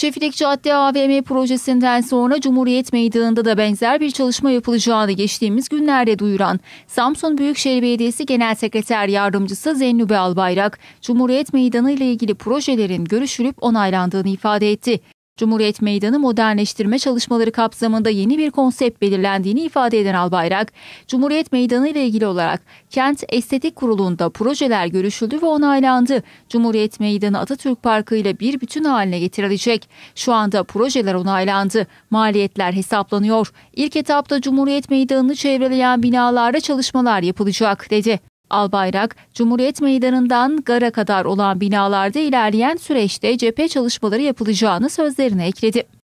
Çiftlik Cadde AVM projesinden sonra Cumhuriyet Meydanı'nda da benzer bir çalışma yapılacağını geçtiğimiz günlerde duyuran Samsun Büyükşehir Belediyesi Genel Sekreter Yardımcısı Zennübe Albayrak, Cumhuriyet Meydanı ile ilgili projelerin görüşülüp onaylandığını ifade etti. Cumhuriyet Meydanı modernleştirme çalışmaları kapsamında yeni bir konsept belirlendiğini ifade eden Albayrak, Cumhuriyet Meydanı ile ilgili olarak Kent Estetik Kurulu'nda projeler görüşüldü ve onaylandı. Cumhuriyet Meydanı Atatürk Parkı ile bir bütün haline getirilecek. Şu anda projeler onaylandı. Maliyetler hesaplanıyor. İlk etapta Cumhuriyet Meydanı'nı çevreleyen binalarda çalışmalar yapılacak dedi. Albayrak, Cumhuriyet Meydanı'ndan gara kadar olan binalarda ilerleyen süreçte cephe çalışmaları yapılacağını sözlerine ekledi.